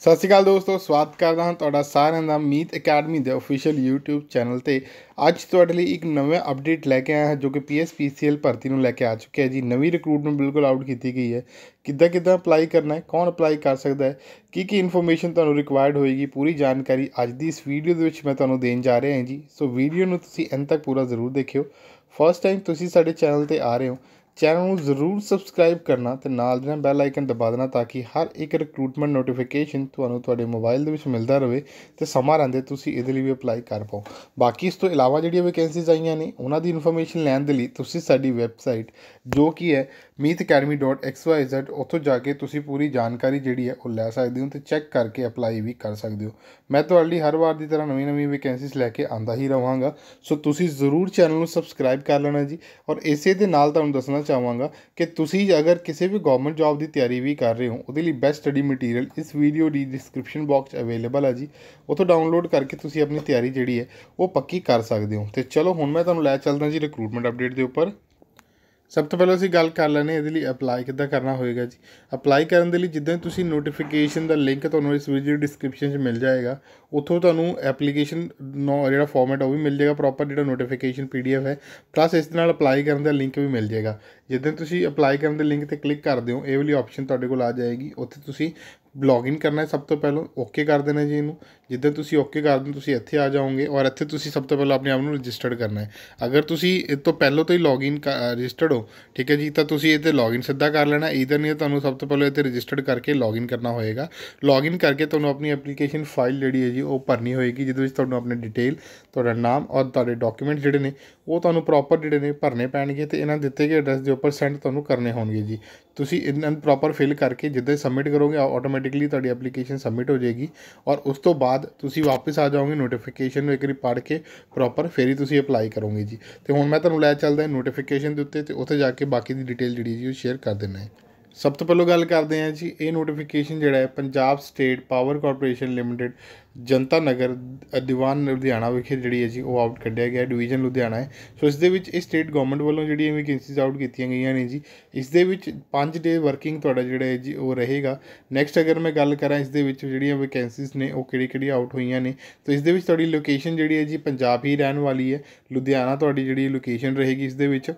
ਸਤਿ ਸ਼੍ਰੀ ਅਕਾਲ ਦੋਸਤੋ ਸਵਾਗਤ ਕਰਦਾ ਹਾਂ ਤੁਹਾਡਾ ਸਾਰਿਆਂ ਦਾ ਮੀਤ ਅਕੈਡਮੀ ਦੇ ਅਫੀਸ਼ੀਅਲ YouTube ਚੈਨਲ ਤੇ ਅੱਜ ਤੁਹਾਡੇ ਲਈ ਇੱਕ ਨਵਾਂ ਅਪਡੇਟ ਲੈ ਕੇ ਆਇਆ ਹਾਂ ਜੋ ਕਿ PSPCL ਭਰਤੀ ਨੂੰ ਲੈ ਕੇ ਆ ਚੁੱਕਿਆ ਹੈ ਜੀ ਨਵੀਂ ਰਿਕਰੂਟਮੈਂਟ ਬਿਲਕੁਲ ਆਊਟ ਕੀਤੀ ਗਈ ਹੈ ਕਿੱਦਾਂ ਕਿੱਦਾਂ ਅਪਲਾਈ ਕਰਨਾ ਹੈ ਕੌਣ ਅਪਲਾਈ ਕਰ ਸਕਦਾ ਹੈ ਕੀ ਕੀ ਇਨਫੋਰਮੇਸ਼ਨ ਤੁਹਾਨੂੰ ਰਿਕੁਆਇਰਡ ਹੋਏਗੀ ਪੂਰੀ ਜਾਣਕਾਰੀ ਅੱਜ ਦੀ ਇਸ ਵੀਡੀਓ ਦੇ ਵਿੱਚ ਮੈਂ ਤੁਹਾਨੂੰ ਦੇਣ ਜਾ ਰਿਹਾ ਹਾਂ ਜੀ ਸੋ ਵੀਡੀਓ ਨੂੰ ਤੁਸੀਂ ਅੰਤ ਤੱਕ ਪੂਰਾ ਜ਼ਰੂਰ ਦੇਖਿਓ ਫਸਟ ਟਾਈਮ ਤੁਸੀਂ ਸਾਡੇ ਚੈਨਲ ਤੇ ਆ ਰਹੇ ਹੋ ਚੈਨਲ ਨੂੰ ਜ਼ਰੂਰ ਸਬਸਕ੍ਰਾਈਬ ਕਰਨਾ ਤੇ ਨਾਲ ਦੇ ਨਾਲ ਬੈਲ ਆਈਕਨ ਦਬਾ ਦੇਣਾ ਤਾਂ ਕਿ ਹਰ ਇੱਕ ਰਿਕਰੂਟਮੈਂਟ ਨੋਟੀਫਿਕੇਸ਼ਨ ਤੁਹਾਨੂੰ ਤੁਹਾਡੇ ਮੋਬਾਈਲ ਦੇ ਵਿੱਚ ਮਿਲਦਾ ਰਹੇ ਤੇ ਸਮਾਂ ਰਹਿੰਦੇ ਤੁਸੀਂ ਇਹਦੇ ਲਈ ਵੀ ਅਪਲਾਈ ਕਰ ਪਾਓ ਬਾਕੀ ਇਸ ਤੋਂ ਇਲਾਵਾ ਜਿਹੜੀਆਂ ਵੈਕੈਂਸੀਜ਼ ਆਈਆਂ ਨੇ ਉਹਨਾਂ ਦੀ ਇਨਫੋਰਮੇਸ਼ਨ ਲੈਣ ਦੇ ਲਈ ਤੁਸੀਂ ਸਾਡੀ ਵੈਬਸਾਈਟ ਜੋ ਕਿ ਹੈ meetacademy.xyz ਉੱਥੋਂ ਜਾ ਕੇ ਤੁਸੀਂ ਪੂਰੀ ਜਾਣਕਾਰੀ ਜਿਹੜੀ ਹੈ ਉਹ ਲੈ ਸਕਦੇ ਹੋ ਤੇ ਚੈੱਕ ਕਰਕੇ ਅਪਲਾਈ ਵੀ ਕਰ ਸਕਦੇ ਹੋ ਮੈਂ ਤੁਹਾਡੇ ਲਈ ਹਰ ਵਾਰ ਦੀ ਤਰ੍ਹਾਂ ਨਵੀਂ-ਨਵੀਂ ਵੈਕੈਂਸੀਸ ਲੈ ਕੇ ਆਂਦਾ ਹੀ ਰਵਾਂਗਾ ਸੋ ਤੁਸੀਂ ਜ਼ਰੂਰ ਚੈਨਲ ਨੂੰ ਸਬਸਕ੍ਰਾਈਬ ਕਰ ਲੈਣਾ ਜੀ ਔਰ ਇਸੇ ਦੇ ਨਾਲ ਤੁਹਾਨੂੰ ਦੱਸਣਾ ਚਾਹਾਂਗਾ ਕਿ ਤੁਸੀਂ ਅਗਰ ਕਿਸੇ ਵੀ ਗਵਰਨਮੈਂਟ ਜੌਬ ਦੀ ਤਿਆਰੀ ਵੀ ਕਰ ਰਹੇ ਹੋ ਉਹਦੇ ਲਈ ਬੈਸਟ ਸਟੱਡੀ ਮਟੀਰੀਅਲ ਇਸ ਵੀਡੀਓ ਦੀ ਡਿਸਕ੍ਰਿਪਸ਼ਨ ਬਾਕਸ ਅਵੇਲੇਬਲ ਹੈ ਜੀ ਉੱਥੋਂ ਡਾਊਨਲੋਡ ਕਰਕੇ ਤੁਸੀਂ ਆਪਣੀ ਤਿਆਰੀ ਜਿਹੜੀ ਹੈ ਉਹ ਪੱਕੀ ਕਰ ਸਕਦੇ ਹੋ ਤੇ ਚਲੋ ਹੁਣ ਮੈਂ ਤੁਹਾਨੂੰ ਲੈ ਚੱਲਦਾ ਜੀ ਰਿਕਰੂਟਮੈਂਟ ਅਪਡੇਟ ਦੇ ਉੱਪਰ ਸਭ ਤੋਂ ਪਹਿਲਾਂ ਅਸੀਂ ਗੱਲ ਕਰ ਲੈਂਦੇ ਇਹਦੇ ਲਈ ਅਪਲਾਈ ਕਿੱਦਾਂ ਕਰਨਾ ਹੋਏਗਾ ਜੀ ਅਪਲਾਈ ਕਰਨ ਦੇ ਲਈ ਜਿੱਦਾਂ ਤੁਸੀਂ ਨੋਟੀਫਿਕੇਸ਼ਨ ਦਾ ਲਿੰਕ ਤੁਹਾਨੂੰ ਇਸ ਵੀਡੀਓ ਡਿਸਕ੍ਰਿਪਸ਼ਨ 'ਚ ਮਿਲ ਜਾਏਗਾ ਉੱਥੋਂ ਤੁਹਾਨੂੰ ਐਪਲੀਕੇਸ਼ਨ ਜਿਹੜਾ ਫਾਰਮੈਟ ਉਹ ਵੀ ਮਿਲ ਜਾਏਗਾ ਪ੍ਰੋਪਰ ਜਿਹੜਾ ਨੋਟੀਫਿਕੇਸ਼ਨ ਪੀਡੀਐਫ ਹੈ ਪਲੱਸ ਇਸ ਨਾਲ ਅਪਲਾਈ ਕਰਨ ਦਾ ਲਿੰਕ ਵੀ ਮਿਲ ਜਾਏਗਾ ਜਿੱਦਾਂ ਤੁਸੀਂ ਅਪਲਾਈ ਕਰਨ ਦੇ ਲਿੰਕ ਤੇ ਕਲਿੱਕ ਕਰਦੇ ਹੋ ਇਹ ਵਾਲੀ ਆਪਸ਼ਨ ਤੁਹਾਡੇ ਕੋਲ ਆ ਜਾਏਗੀ ਉੱਥੇ ਤੁਸੀਂ ਲੌਗਇਨ ਕਰਨਾ ਹੈ ਸਭ ਤੋਂ ਪਹਿਲਾਂ ਓਕੇ ਕਰ ਦੇਣਾ ਜੀ ਇਹਨੂੰ ਜਿੱਦਾਂ ਤੁਸੀਂ ਓਕੇ ਕਰ ਦਿੰਦੇ ਤੁਸੀਂ ਇੱਥੇ ਆ ਜਾਓਗੇ ਔਰ ਇੱਥੇ ਤੁਸੀਂ ਸਭ ਤੋਂ ਪਹਿਲਾਂ ਆਪਣੇ ਆਪ ਨੂੰ ਰਜਿਸਟਰਡ ਕਰਨਾ ਹੈ ਅਗਰ ਤੁਸੀਂ ਇਸ ਤੋਂ ਪਹਿਲਾਂ ਤੋਂ ਹੀ ਲੌਗਇਨ ਰਜਿਸਟਰਡ ਹੋ ਠੀਕ ਹੈ ਜੀ ਤਾਂ ਤੁਸੀਂ ਇਹਤੇ ਲੌਗਇਨ ਸਿੱਧਾ ਕਰ ਲੈਣਾ ਇਦਾਂ ਨਹੀਂ ਤੁਹਾਨੂੰ ਸਭ ਤੋਂ ਪਹਿਲਾਂ ਇੱਥੇ ਰਜਿਸਟਰਡ ਕਰਕੇ ਲੌਗਇਨ ਕਰਨਾ ਹੋਏਗਾ ਲੌਗਇਨ ਕਰਕੇ ਤੁਹਾਨੂੰ ਆਪਣੀ ਐਪਲੀਕੇਸ਼ਨ ਫਾਈਲ ਜਿਹੜੀ ਹੈ ਜੀ ਉਹ ਭਰਨੀ ਹੋਏਗੀ ਜਿਹਦੇ ਵਿੱਚ ਤੁਹਾਨੂੰ ਆਪਣੇ ਡਿਟੇਲ ਤੁਹਾਡਾ ਨਾਮ ਔਰ ਤੁਹਾਡੇ ਡਾਕੂਮੈਂਟ ਜਿਹੜੇ ਨੇ ਉਹ ਤੁਹਾਨੂੰ ਪ੍ਰੋਪਰ ਜਿਹੜੇ ਨੇ ਭਰਨੇ ਪੈਣਗੇ ਤੇ ਇਹਨਾਂ ਦਿੱਤੇ ਗਏ ਐਡਰੈਸ ਦੇ ਉੱਪਰ ਸੈਂਡ ਤੁਹਾਨੂੰ ਕਰਨੇ ਹੋਣਗੇ ਜੀ ਤੁਸੀਂ ਇਹਨਾਂ ਪ੍ਰੋਪਰ ਫਿਲ ਕਰਕੇ ਜਿੱਦਾਂ ਸਬਮਿਟ ਕਰੋਗੇ ਆਟੋਮੈਟਿਕ ਆਟੋਮੈਟਿਕਲੀ ਤੁਹਾਡੀ ਐਪਲੀਕੇਸ਼ਨ ਸਬਮਿਟ ਹੋ ਜਾਏਗੀ ਔਰ ਉਸ ਤੋਂ ਬਾਅਦ ਤੁਸੀਂ ਵਾਪਸ ਆ ਜਾਓਗੇ ਨੋਟੀਫਿਕੇਸ਼ਨ ਨੂੰ ਇੱਕ ਵਾਰੀ ਪੜ੍ਹ ਕੇ ਪ੍ਰੋਪਰ ਫੇਰ ਹੀ ਤੁਸੀਂ ਅਪਲਾਈ ਕਰੋਗੇ ਜੀ ਤੇ ਹੁਣ ਮੈਂ ਤੁਹਾਨੂੰ ਲੈ ਚੱਲਦਾ ਨੋਟੀਫਿਕੇਸ਼ਨ ਦੇ ਉੱਤੇ ਤੇ ਉੱਥੇ ਜਾ ਕੇ ਬਾਕੀ ਦੀ ਡਿਟੇਲ ਜਿਹੜੀ ਜੀ ਉਹ ਸ਼ੇਅਰ ਕਰ ਦਿੰਨਾ ਹੈ ਸਭ ਤੋਂ ਪਹਿਲਾਂ ਗੱਲ ਕਰਦੇ ਆਂ ਜੀ ਇਹ ਨੋਟੀਫਿਕੇਸ਼ਨ ਜਿਹੜਾ ਹੈ Punjab state power corporation limited Janta Nagar ਦੀਵਾਨ ਲੁਧਿਆਣਾ ਵਿਖੇ ਜਿਹੜੀ ਹੈ ਜੀ ਉਹ ਆਊਟ ਕੱਢਿਆ ਗਿਆ ਡਿਵੀਜ਼ਨ ਲੁਧਿਆਣਾ ਹੈ ਸੋ ਇਸ ਦੇ ਵਿੱਚ ਇਹ ਸਟੇਟ ਗਵਰਨਮੈਂਟ ਵੱਲੋਂ ਜਿਹੜੀ ਵੈਕੈਂਸੀਜ਼ ਆਊਟ ਕੀਤੀਆਂ ਗਈਆਂ ਨੇ ਜੀ ਇਸ ਦੇ ਵਿੱਚ 5 ਡੇ ਵਰਕਿੰਗ ਤੁਹਾਡਾ ਜਿਹੜਾ ਹੈ ਜੀ ਉਹ ਰਹੇਗਾ ਨੈਕਸਟ ਅਗਰ ਮੈਂ ਗੱਲ ਕਰਾਂ ਇਸ ਦੇ ਵਿੱਚ ਜਿਹੜੀਆਂ ਵੈਕੈਂਸੀਜ਼ ਨੇ ਉਹ ਕਿਹੜੀ ਕਿਹੜੀ ਆਊਟ ਹੋਈਆਂ ਨੇ ਸੋ ਇਸ ਦੇ ਵਿੱਚ ਤੁਹਾਡੀ ਲੋਕੇਸ਼ਨ ਜਿਹੜੀ ਹੈ ਜੀ ਪੰਜਾਬ ਹੀ ਰਹਿਣ ਵਾਲੀ ਹੈ ਲੁਧਿਆਣਾ ਤੁਹਾਡੀ ਜਿਹੜੀ ਲੋਕੇਸ਼ਨ ਰਹੇਗੀ ਇਸ ਦੇ ਵਿੱਚ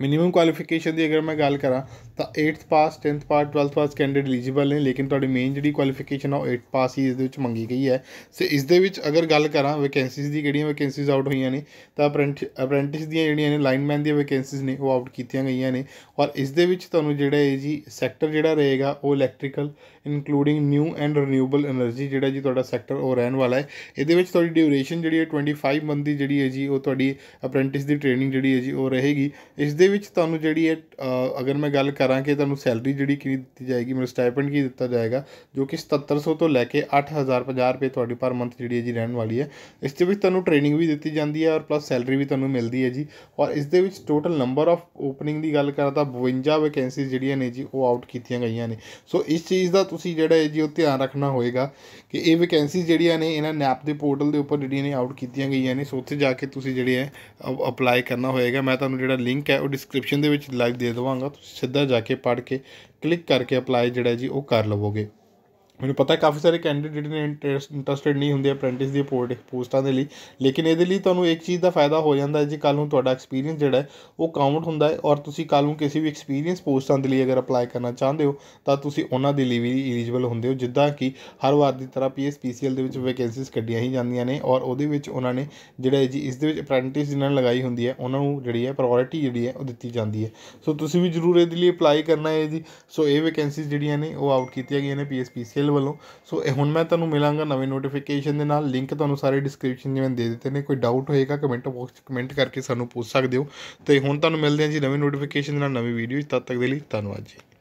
ਮਿਨੀਮਮ ਕੁਆਲੀਫਿਕੇਸ਼ਨ ਦੀ ਅਗਰ ਮੈਂ ਗੱਲ ਕਰਾਂ ਤਾਂ 8th ਪਾਸ 10th ਪਾਸ 12th ਪਾਸ ਕੈਂਡੀਡੇਟ ਐਲੀਜੀਬਲ ਨੇ ਲੇਕਿਨ ਤੁਹਾਡੀ ਮੇਨ ਜਿਹੜੀ ਕੁਆਲੀਫਿਕੇਸ਼ਨ ਆ ਉਹ 8th ਪਾਸ ਹੀ ਇਸ ਦੇ ਵਿੱਚ ਮੰਗੀ ਗਈ ਹੈ ਸੋ ਇਸ ਦੇ ਵਿੱਚ ਅਗਰ ਗੱਲ ਕਰਾਂ ਵੈਕੈਂਸੀਜ਼ ਦੀ ਕਿਹੜੀਆਂ ਵੈਕੈਂਸੀਜ਼ ਆਊਟ ਹੋਈਆਂ ਨੇ ਤਾਂ ਅਪ੍ਰੈਂਟਿਸ ਦੀਆਂ ਜਿਹੜੀਆਂ ਨੇ ਲਾਈਨਮੈਨ ਦੀਆਂ ਵੈਕੈਂਸੀਜ਼ ਨੇ ਉਹ ਆਊਟ ਕੀਤੀਆਂ ਗਈਆਂ ਨੇ ਔਰ ਇਸ ਦੇ ਵਿੱਚ ਤੁਹਾਨੂੰ ਜਿਹੜਾ ਹੈ ਜੀ ਸੈਕਟਰ ਜਿਹੜਾ ਰਹੇਗਾ ਉਹ electrical including new and renewable energy ਜਿਹੜਾ ਜੀ ਤੁਹਾਡਾ ਸੈਕਟਰ ਉਹ ਰਹਿਣ ਵਾਲਾ ਹੈ ਇਹਦੇ ਵਿੱਚ ਤੁਹਾਡੀ ਡਿਊਰੇਸ਼ਨ ਜਿਹੜੀ ਹੈ 25 ਮੰਥ ਦੀ ਜਿਹੜੀ ਹੈ ਜੀ ਉਹ ਤੁਹਾਡੀ ਅਪ੍ਰੈਂਟਿਸ ਦੀ ਟ੍ਰੇਨਿੰਗ ਜਿਹੜੀ ਹੈ ਜੀ ਉਹ ਰਹੇਗੀ ਇਸ ਦੇ ਇਹਦੇ ਵਿੱਚ ਤੁਹਾਨੂੰ ਜਿਹੜੀ ਹੈ ਅਗਰ ਮੈਂ ਗੱਲ ਕਰਾਂ ਕਿ ਤੁਹਾਨੂੰ ਸੈਲਰੀ ਜਿਹੜੀ ਕਿੰਨੀ ਦਿੱਤੀ ਜਾਏਗੀ ਮੈਨੂੰ ਸਟਾਈਪੈਂਡ ਕੀ ਦਿੱਤਾ ਜਾਏਗਾ ਜੋ ਕਿ 7700 ਤੋਂ ਲੈ ਕੇ 8050 ਰੁਪਏ ਤੁਹਾਡੀ ਪਰ ਮੰਥ ਜਿਹੜੀ ਹੈ ਜੀ ਰਹਿਣ ਵਾਲੀ ਹੈ ਇਸ ਦੇ ਵਿੱਚ ਤੁਹਾਨੂੰ ਟ੍ਰੇਨਿੰਗ ਵੀ ਦਿੱਤੀ ਜਾਂਦੀ ਹੈ ਔਰ ਪਲੱਸ ਸੈਲਰੀ ਵੀ ਤੁਹਾਨੂੰ ਮਿਲਦੀ ਹੈ ਜੀ ਔਰ ਇਸ ਦੇ ਵਿੱਚ ਟੋਟਲ ਨੰਬਰ ਆਫ ਓਪਨਿੰਗ ਦੀ ਗੱਲ ਕਰਾਂ ਤਾਂ 52 ਵੈਕੈਂਸੀ ਜਿਹੜੀਆਂ ਨੇ ਜੀ ਉਹ ਆਊਟ ਕੀਤੀਆਂ ਗਈਆਂ ਨੇ ਸੋ ਇਸ ਚੀਜ਼ ਦਾ ਤੁਸੀਂ ਜਿਹੜਾ ਹੈ ਜੀ ਉਹ ਧਿਆਨ ਰੱਖਣਾ ਹੋਏਗਾ ਕਿ ਇਹ ਵੈਕੈਂਸੀ ਜਿਹੜੀਆਂ ਨੇ ਇਹਨਾਂ ਨੈਪ ਦੇ ਪੋਰਟਲ ਦੇ ਉੱਪਰ ਜਿਹੜੀਆਂ ਨੇ ਆਊਟ ਕੀਤੀਆਂ ਗਈਆਂ ਨੇ ਸੋ ਉੱਥੇ ਜਾ ਕੇ ਤੁਸੀਂ ਜਿਹੜੇ ਹੈ ਅਪਲਾਈ ਕਰਨਾ ਹੋਏਗਾ ਮੈਂ ਤੁਹਾਨੂੰ ਜਿਹੜਾ ਲਿੰਕ ਹੈ ਉਹ ਡਿਸਕ੍ਰਿਪਸ਼ਨ ਦੇ ਵਿੱਚ ਲਾਈਕ ਦੇ ਦੇਵਾਂਗਾ ਤੁਸੀਂ ਸਿੱਧਾ ਜਾ ਕੇ ਪੜ੍ਹ ਕੇ ਕਲਿੱਕ ਕਰਕੇ ਅਪਲਾਈ ਜਿਹੜਾ ਜੀ ਉਹ ਕਰ ਲਵੋਗੇ ਮੈਨੂੰ ਪਤਾ ਹੈ ਕਾਫੀ ਸਾਰੇ ਕੈਂਡੀਡੇਟ ਨੇ ਇੰਟਰਸਟਿਡ ਨਹੀਂ ਹੁੰਦੇ ਅਪ੍ਰੈਂਟਿਸ ਦੀ ਪੋਸਟਾਂ ਦੇ ਲਈ ਲੇਕਿਨ ਇਹਦੇ ਲਈ ਤੁਹਾਨੂੰ ਇੱਕ ਚੀਜ਼ ਦਾ ਫਾਇਦਾ ਹੋ ਜਾਂਦਾ ਹੈ ਜੀ ਕੱਲ ਨੂੰ ਤੁਹਾਡਾ ਐਕਸਪੀਰੀਅੰਸ ਜਿਹੜਾ ਹੈ ਉਹ ਕਾਊਂਟ ਹੁੰਦਾ ਹੈ ਔਰ ਤੁਸੀਂ ਕੱਲ ਨੂੰ ਕਿਸੇ ਵੀ ਐਕਸਪੀਰੀਅੰਸ ਪੋਸਟਾਂ ਦੇ ਲਈ ਅਗਰ ਅਪਲਾਈ ਕਰਨਾ ਚਾਹੁੰਦੇ ਹੋ ਤਾਂ ਤੁਸੀਂ ਉਹਨਾਂ ਦੇ ਲਈ ਵੀ ਐਲੀਜੀਬਲ ਹੁੰਦੇ ਹੋ ਜਿੱਦਾਂ ਕਿ ਹਰ ਵਾਰ ਦੀ ਤਰ੍ਹਾਂ ਪੀਐਸਪੀਸੀਐਲ ਦੇ ਵਿੱਚ ਵੈਕੈਂਸੀਜ਼ ਕੱਢੀਆਂ ਹੀ ਜਾਂਦੀਆਂ ਨੇ ਔਰ ਉਹਦੇ ਵਿੱਚ ਉਹਨਾਂ ਨੇ ਜਿਹੜਾ ਜੀ ਇਸ ਦੇ ਵਿੱਚ ਅਪ੍ਰੈਂਟਿਸ ਜਿਨ੍ਹਾਂ ਨੇ ਲਗਾਈ ਹੁੰਦੀ ਹੈ ਉਹਨਾਂ ਨੂੰ ਜਿਹੜੀ ਹੈ ਪ੍ਰਾਇੋਰਟੀ ਜਿਹੜੀ ਹੈ ਉਹ ਦਿੱਤੀ ਜਾਂਦੀ ਹੈ ਸੋ ਤੁਸੀਂ ਵੀ ਜ਼ਰੂਰ ਇਹਦੇ ਲਈ ਅਪਲਾਈ ਕਰਨਾ ਹੈ ਜੀ ਸੋ ਇਹ ਵੈਕੈਂਸੀਜ਼ ਜਿਹੜੀਆਂ ਨੇ ਉਹ ਆਊਟ ਕੀਤੀਆਂ ਗਈਆਂ ਨੇ ਪੀਐਸਪੀਸੀਐਲ ਸੇਲ ਵੱਲੋਂ ਸੋ ਇਹ ਹੁਣ ਮੈਂ ਤੁਹਾਨੂੰ ਮਿਲਾਂਗਾ ਨਵੇਂ ਨੋਟੀਫਿਕੇਸ਼ਨ ਦੇ ਨਾਲ ਲਿੰਕ ਤੁਹਾਨੂੰ ਸਾਰੇ ਡਿਸਕ੍ਰਿਪਸ਼ਨ ਜਿਵੇਂ ਦੇ ਦਿੱਤੇ ਨੇ ਕੋਈ ਡਾਊਟ ਹੋਏਗਾ ਕਮੈਂਟ ਬਾਕਸ 'ਚ ਕਮੈਂਟ ਕਰਕੇ ਸਾਨੂੰ ਪੁੱਛ ਸਕਦੇ ਹੋ ਤੇ ਹੁਣ ਤੁਹਾਨੂੰ ਮਿਲਦੇ ਹਾਂ ਜੀ ਨਵੇਂ ਨੋਟੀਫਿਕੇਸ਼ਨ ਦੇ ਨਾਲ ਨਵੀਂ ਵੀਡੀਓ ਤਦ ਤੱਕ ਦੇ ਲਈ ਧੰਨਵਾਦ ਜੀ